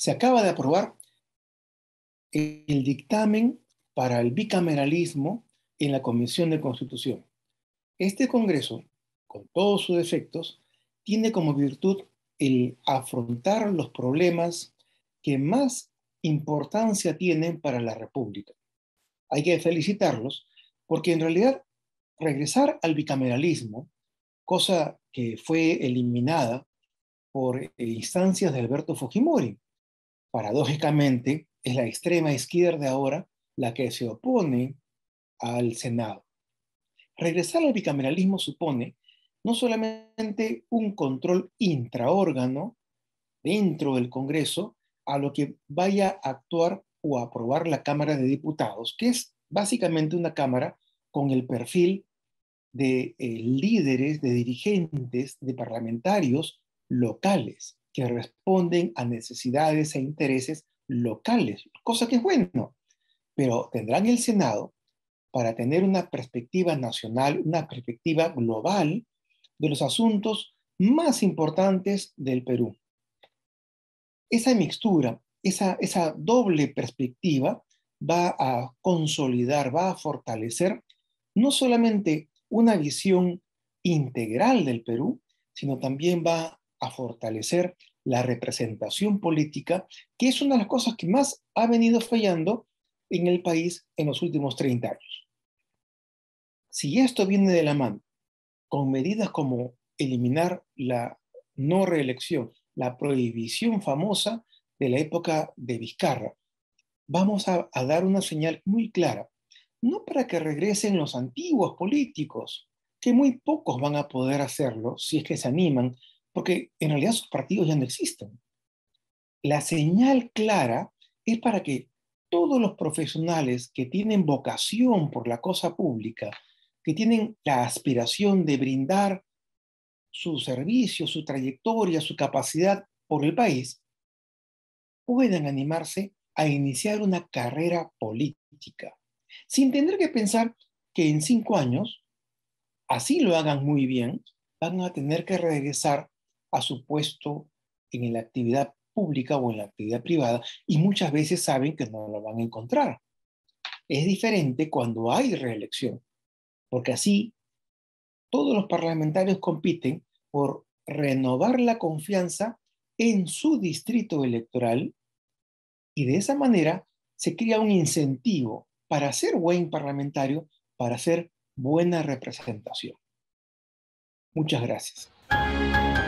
se acaba de aprobar el dictamen para el bicameralismo en la Comisión de Constitución. Este Congreso, con todos sus defectos, tiene como virtud el afrontar los problemas que más importancia tienen para la República. Hay que felicitarlos porque en realidad regresar al bicameralismo, cosa que fue eliminada por eh, instancias de Alberto Fujimori, paradójicamente, es la extrema izquierda ahora la que se opone al Senado. Regresar al bicameralismo supone no solamente un control intraórgano dentro del Congreso a lo que vaya a actuar o aprobar la Cámara de Diputados, que es básicamente una Cámara con el perfil de eh, líderes, de dirigentes, de parlamentarios locales que responden a necesidades e intereses locales, cosa que es bueno, pero tendrán el Senado para tener una perspectiva nacional, una perspectiva global de los asuntos más importantes del Perú. Esa mixtura, esa, esa doble perspectiva va a consolidar, va a fortalecer no solamente una visión integral del Perú, sino también va a fortalecer la representación política, que es una de las cosas que más ha venido fallando en el país en los últimos 30 años. Si esto viene de la mano con medidas como eliminar la no reelección, la prohibición famosa de la época de Vizcarra, vamos a, a dar una señal muy clara, no para que regresen los antiguos políticos, que muy pocos van a poder hacerlo si es que se animan porque en realidad sus partidos ya no existen. La señal clara es para que todos los profesionales que tienen vocación por la cosa pública, que tienen la aspiración de brindar su servicio, su trayectoria, su capacidad por el país, puedan animarse a iniciar una carrera política, sin tener que pensar que en cinco años, así lo hagan muy bien, van a tener que regresar a su puesto en la actividad pública o en la actividad privada y muchas veces saben que no lo van a encontrar. Es diferente cuando hay reelección, porque así todos los parlamentarios compiten por renovar la confianza en su distrito electoral y de esa manera se crea un incentivo para ser buen parlamentario, para hacer buena representación. Muchas gracias.